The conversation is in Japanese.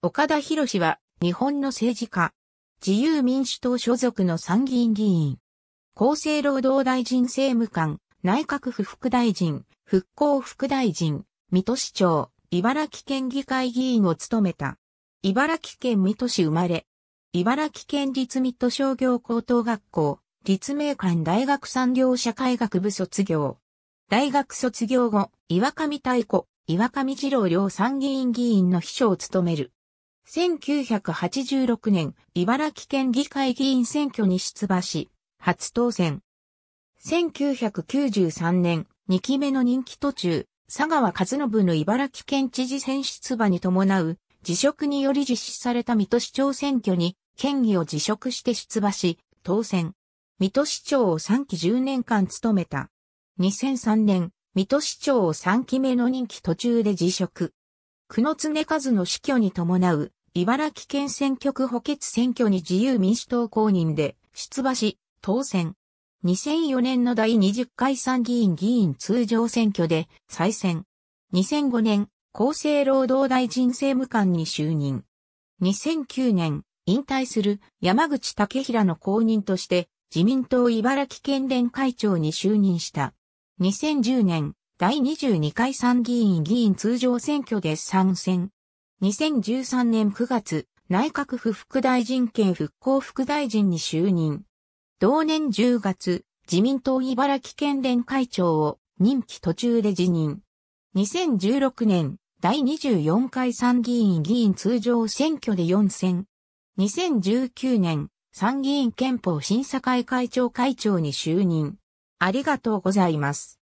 岡田博士は、日本の政治家。自由民主党所属の参議院議員。厚生労働大臣政務官、内閣府副大臣、復興副大臣、水戸市長、茨城県議会議員を務めた。茨城県水戸市生まれ。茨城県立水戸商業高等学校、立命館大学産業社会学部卒業。大学卒業後、岩上太鼓、岩上二郎両参議院議員の秘書を務める。1986年、茨城県議会議員選挙に出馬し、初当選。1993年、2期目の任期途中、佐川和信の茨城県知事選出馬に伴う、辞職により実施された水戸市長選挙に、県議を辞職して出馬し、当選。水戸市長を3期10年間務めた。2003年、水戸市長を3期目の任期途中で辞職。久野常和の死去に伴う茨城県選挙区補欠選挙に自由民主党公認で出馬し、当選。2004年の第20回参議院議員通常選挙で再選。2005年、厚生労働大臣政務官に就任。2009年、引退する山口武平の公認として自民党茨城県連会長に就任した。2010年、第22回参議院議員通常選挙で参戦。2013年9月、内閣府副大臣兼復興副大臣に就任。同年10月、自民党茨城県連会長を任期途中で辞任。2016年、第24回参議院議員通常選挙で4選。2019年、参議院憲法審査会会長会長に就任。ありがとうございます。